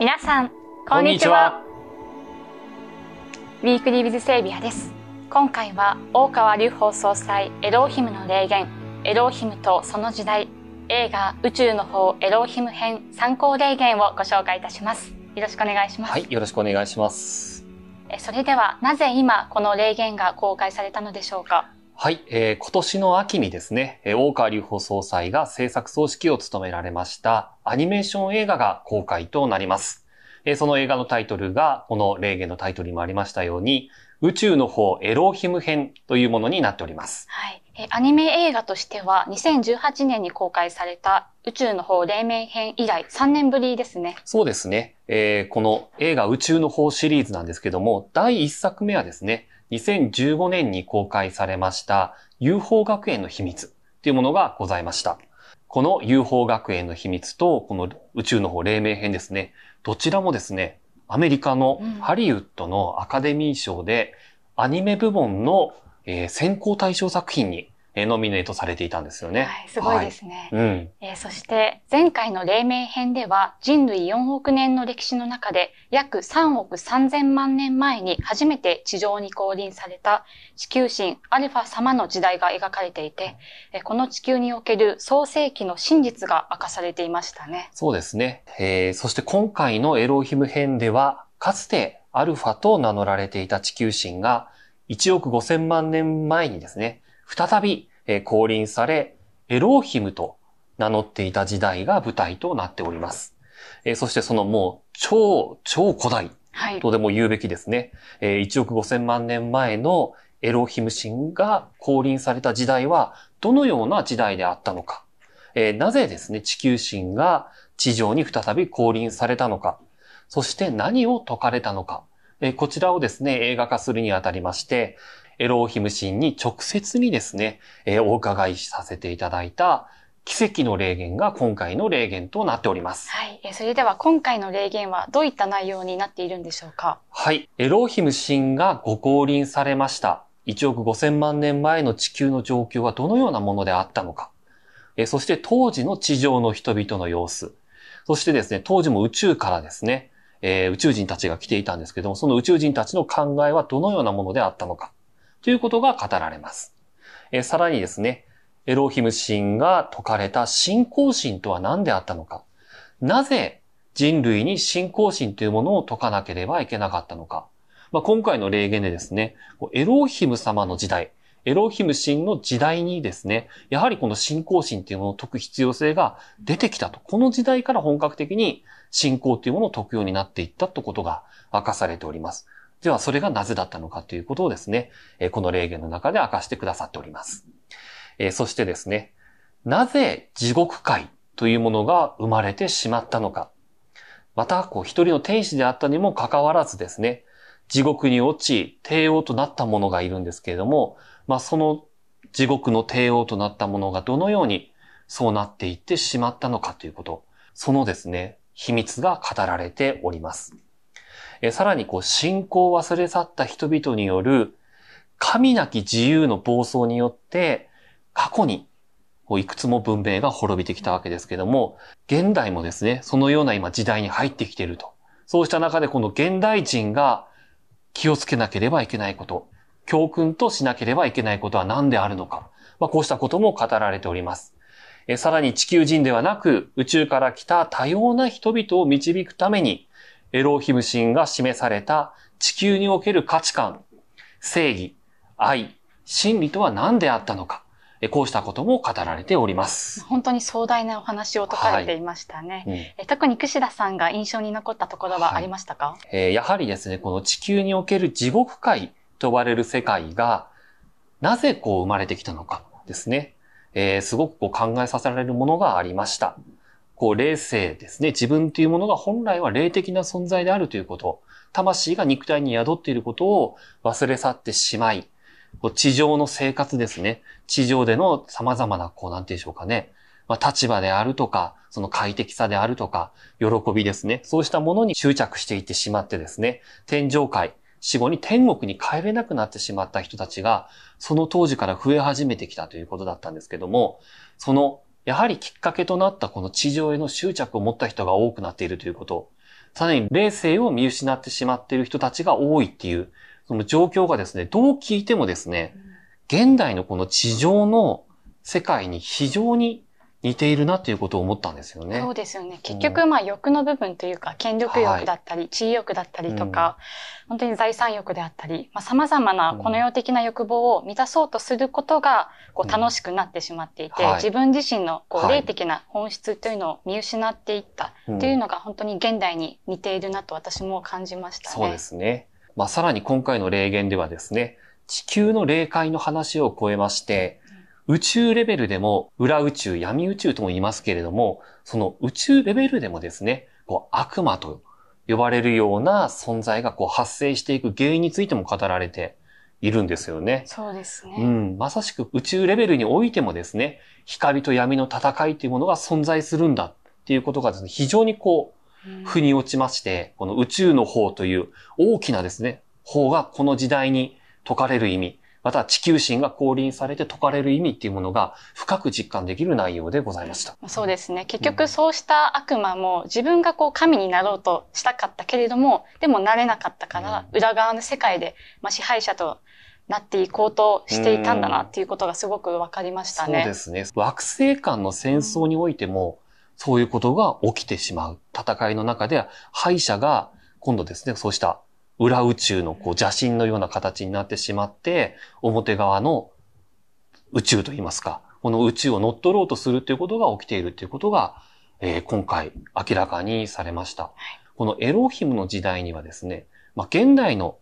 皆さん、こんにちは。ウィークリービズセイビアです。今回は、大川隆法総裁、エローヒムの霊言、エローヒムとその時代、映画宇宙の方エローヒム編参考霊言をご紹介いたします。よろしくお願いします。はい、よろしくお願いします。それでは、なぜ今、この霊言が公開されたのでしょうかはい、えー、今年の秋にですね、大川隆法総裁が制作総指揮を務められましたアニメーション映画が公開となります。えー、その映画のタイトルが、この霊言のタイトルにもありましたように、宇宙の方エローヒム編というものになっております。はい。えアニメ映画としては2018年に公開された宇宙の方黎明編以来3年ぶりですね。そうですね。えー、この映画宇宙の方シリーズなんですけども、第1作目はですね、2015年に公開されました UFO 学園の秘密っていうものがございました。この UFO 学園の秘密と、この宇宙の方、黎明編ですね。どちらもですね、アメリカのハリウッドのアカデミー賞で、アニメ部門の、えー、選考対象作品にえー、ノミネートされていたんですよね。はい、すごいですね。はい、うん、えー、そして、前回の黎明編では、人類4億年の歴史の中で、約3億3000万年前に初めて地上に降臨された地球神アルファ様の時代が描かれていて、えー、この地球における創世紀の真実が明かされていましたね。そうですね。えー、そして今回のエロヒム編では、かつてアルファと名乗られていた地球神が、1億5000万年前にですね、再び降臨され、エローヒムと名乗っていた時代が舞台となっております。そしてそのもう超、超古代とでも言うべきですね。はい、1億5千万年前のエローヒム神が降臨された時代はどのような時代であったのか。なぜですね、地球神が地上に再び降臨されたのか。そして何を解かれたのか。こちらをですね、映画化するにあたりまして、エローヒム神に直接にですね、えー、お伺いさせていただいた奇跡の霊言が今回の霊言となっております。はい。それでは今回の霊言はどういった内容になっているんでしょうかはい。エローヒム神がご降臨されました。1億5000万年前の地球の状況はどのようなものであったのか。えそして当時の地上の人々の様子。そしてですね、当時も宇宙からですね、えー、宇宙人たちが来ていたんですけども、その宇宙人たちの考えはどのようなものであったのか。ということが語られます。えさらにですね、エロヒム神が説かれた信仰心とは何であったのか。なぜ人類に信仰心というものを解かなければいけなかったのか。まあ、今回の例言でですね、エロヒム様の時代、エロヒム神の時代にですね、やはりこの信仰心というものを解く必要性が出てきたと。この時代から本格的に信仰というものを解くようになっていったということが明かされております。ではそれがなぜだったのかということをですね、この霊言の中で明かしてくださっております。そしてですね、なぜ地獄界というものが生まれてしまったのか。また、こう一人の天使であったにもかかわらずですね、地獄に落ち、帝王となったものがいるんですけれども、まあその地獄の帝王となったものがどのようにそうなっていってしまったのかということ、そのですね、秘密が語られております。えさらにこう、信仰を忘れ去った人々による、神なき自由の暴走によって、過去に、いくつも文明が滅びてきたわけですけども、現代もですね、そのような今時代に入ってきていると。そうした中でこの現代人が気をつけなければいけないこと、教訓としなければいけないことは何であるのか。まあ、こうしたことも語られております。えさらに地球人ではなく宇宙から来た多様な人々を導くためにエローヒム神が示された地球における価値観、正義、愛、真理とは何であったのか、こうしたことも語られております。本当に壮大なお話を解かれていましたね。はいうん、特に櫛田さんが印象に残ったところはありましたか、はい、えー、やはりですね、この地球における地獄界と呼ばれる世界が、なぜこう生まれてきたのかですね。えー、すごくこう考えさせられるものがありました。こう、霊性ですね。自分というものが本来は霊的な存在であるということ。魂が肉体に宿っていることを忘れ去ってしまい、こう地上の生活ですね。地上での様々な、こう、なんていうんでしょうかね。まあ、立場であるとか、その快適さであるとか、喜びですね。そうしたものに執着していってしまってですね、天上界、死後に天国に帰れなくなってしまった人たちが、その当時から増え始めてきたということだったんですけども、そのやはりきっかけとなったこの地上への執着を持った人が多くなっているということ、さらに霊性を見失ってしまっている人たちが多いっていう、その状況がですね、どう聞いてもですね、現代のこの地上の世界に非常に似ているなということを思ったんですよね。そうですよね。結局、まあ、欲の部分というか、権力欲だったり、地位欲だったりとか、本当に財産欲であったり、まあ、様々なこの世的な欲望を満たそうとすることが、こう、楽しくなってしまっていて、自分自身の、こう、霊的な本質というのを見失っていったというのが、本当に現代に似ているなと私も感じましたね。そうですね。まあ、さらに今回の霊言ではですね、地球の霊界の話を超えまして、宇宙レベルでも、裏宇宙、闇宇宙とも言いますけれども、その宇宙レベルでもですね、こう悪魔と呼ばれるような存在がこう発生していく原因についても語られているんですよね。そうですね。うん。まさしく宇宙レベルにおいてもですね、光と闇の戦いというものが存在するんだっていうことがですね、非常にこう、腑に落ちまして、この宇宙の方という大きなですね、方がこの時代に解かれる意味、また地球神が降臨されて解かれる意味っていうものが深く実感できる内容でございました。そうですね。結局そうした悪魔も自分がこう神になろうとしたかったけれども、でもなれなかったから、裏側の世界で、ま支配者となっていこうとしていたんだなっていうことがすごく分かりましたね。そうですね。惑星間の戦争においても、そういうことが起きてしまう。戦いの中で敗者が今度ですね、そうした裏宇宙のこう邪神のような形になってしまって、表側の宇宙といいますか、この宇宙を乗っ取ろうとするということが起きているということが、えー、今回明らかにされました。このエロヒムの時代にはですね、まあ、現代の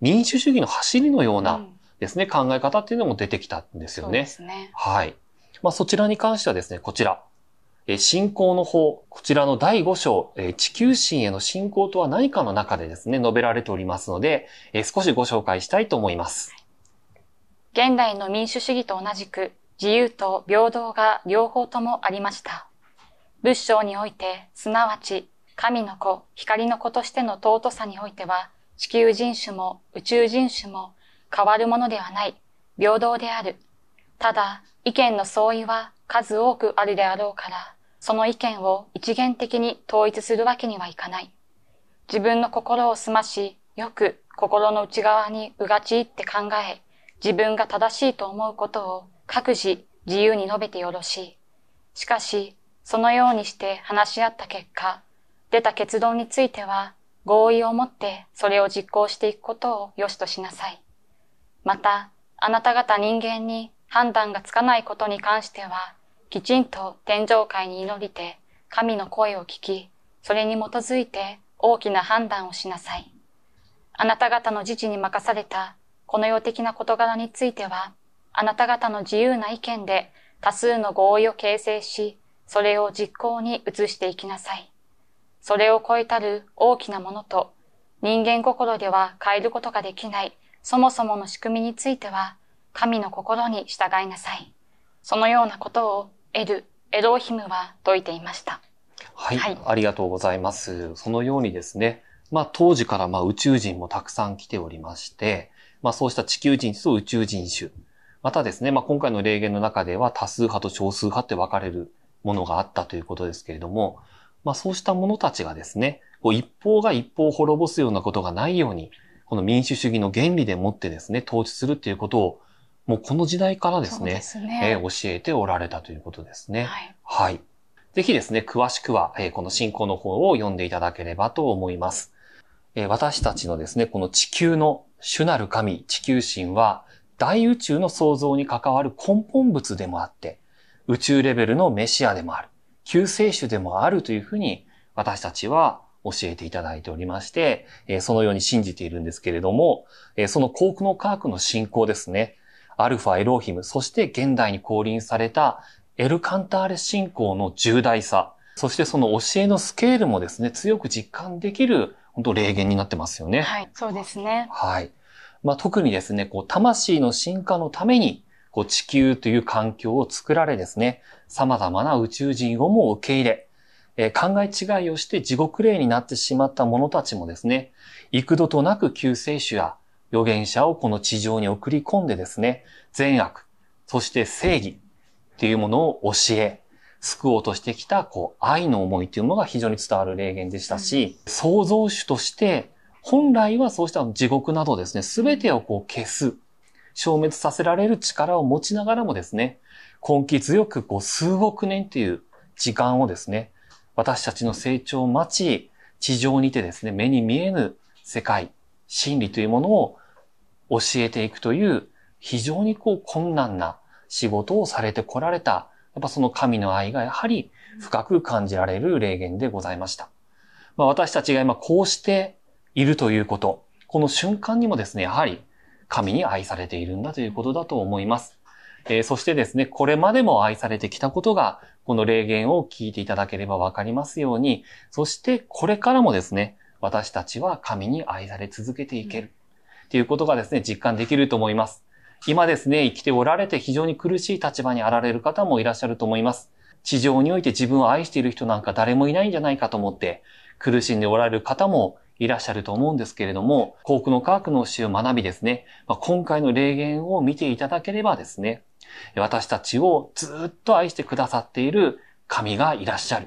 民主主義の走りのようなですね、うん、考え方っていうのも出てきたんですよね。そうですね。はい。まあ、そちらに関してはですね、こちら、信仰の方、こちらの第5章、地球神への信仰とは何かの中でですね、述べられておりますので、少しご紹介したいと思います。現代の民主主義と同じく、自由と平等が両方ともありました。仏性において、すなわち、神の子、光の子としての尊さにおいては、地球人種も宇宙人種も変わるものではない、平等である。ただ、意見の相違は数多くあるであろうから、その意見を一元的に統一するわけにはいかない。自分の心を澄まし、よく心の内側にうがちいって考え、自分が正しいと思うことを各自自由に述べてよろしい。しかし、そのようにして話し合った結果、出た結論については合意をもってそれを実行していくことを良しとしなさい。また、あなた方人間に判断がつかないことに関しては、きちんと天上界に祈りて、神の声を聞き、それに基づいて大きな判断をしなさい。あなた方の自治に任された、この世的な事柄については、あなた方の自由な意見で多数の合意を形成し、それを実行に移していきなさい。それを超えたる大きなものと、人間心では変えることができない、そもそもの仕組みについては、神の心に従いなさい。そのようなことをエル、エロヒムは説いていました。はい、はい、ありがとうございます。そのようにですね、まあ当時からまあ宇宙人もたくさん来ておりまして、まあそうした地球人と宇宙人種、またですね、まあ今回の霊言の中では多数派と少数派って分かれるものがあったということですけれども、まあそうした者たちがですね、こう一方が一方を滅ぼすようなことがないように、この民主主義の原理でもってですね、統治するっていうことをもうこの時代からですね、すねえー、教えておられたということですね。はい。はい、ぜひですね、詳しくは、えー、この信仰の方を読んでいただければと思います。えー、私たちのですね、この地球の主なる神、地球神は、大宇宙の創造に関わる根本物でもあって、宇宙レベルのメシアでもある、救世主でもあるというふうに、私たちは教えていただいておりまして、えそのように信じているんですけれども、えその幸福の科学の信仰ですね、アルファ・エローヒム、そして現代に降臨されたエルカンターレ信仰の重大さ、そしてその教えのスケールもですね、強く実感できる、本当霊言になってますよね。はい、そうですね。はい。まあ、特にですね、こう、魂の進化のために、こう、地球という環境を作られですね、様々な宇宙人をも受け入れ、えー、考え違いをして地獄霊になってしまった者たちもですね、幾度となく救世主や預言者をこの地上に送り込んでですね、善悪、そして正義っていうものを教え、救おうとしてきた、こう、愛の思いというのが非常に伝わる霊言でしたし、創造主として、本来はそうした地獄などですね、すべてをこう消す、消滅させられる力を持ちながらもですね、根気強くこう数億年という時間をですね、私たちの成長を待ち、地上にてですね、目に見えぬ世界、真理というものを教えていくという非常にこう困難な仕事をされてこられた、やっぱその神の愛がやはり深く感じられる霊言でございました。まあ、私たちが今こうしているということ、この瞬間にもですね、やはり神に愛されているんだということだと思います。えー、そしてですね、これまでも愛されてきたことが、この霊言を聞いていただければわかりますように、そしてこれからもですね、私たちは神に愛され続けていける。っていうことがですね、実感できると思います。今ですね、生きておられて非常に苦しい立場にあられる方もいらっしゃると思います。地上において自分を愛している人なんか誰もいないんじゃないかと思って苦しんでおられる方もいらっしゃると思うんですけれども、幸福の科学の教えを学びですね、ま今回の霊言を見ていただければですね、私たちをずっと愛してくださっている神がいらっしゃる。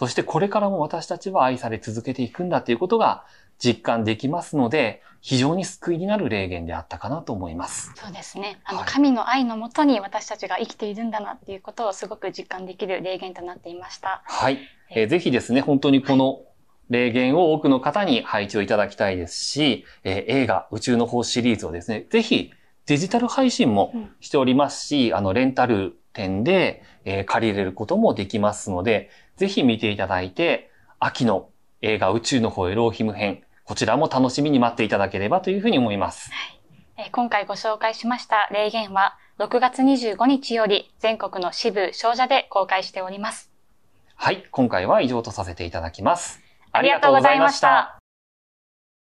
そしてこれからも私たちは愛され続けていくんだということが実感できますので、非常に救いになる霊言であったかなと思います。そうですね。あの、はい、神の愛のもとに私たちが生きているんだなっていうことをすごく実感できる霊言となっていました。はい。えー、ぜひですね、本当にこの霊言を多くの方に配置をいただきたいですし、えー、映画宇宙の方シリーズをですね、ぜひデジタル配信もしておりますし、うん、あの、レンタル点で、えー、借り入れることもできますので、ぜひ見ていただいて、秋の映画宇宙の方えローヒム編、こちらも楽しみに待っていただければというふうに思います。はい、えー、今回ご紹介しました霊言は、6月25日より全国の支部、商社で公開しております。はい、今回は以上とさせていただきます。ありがとうございました。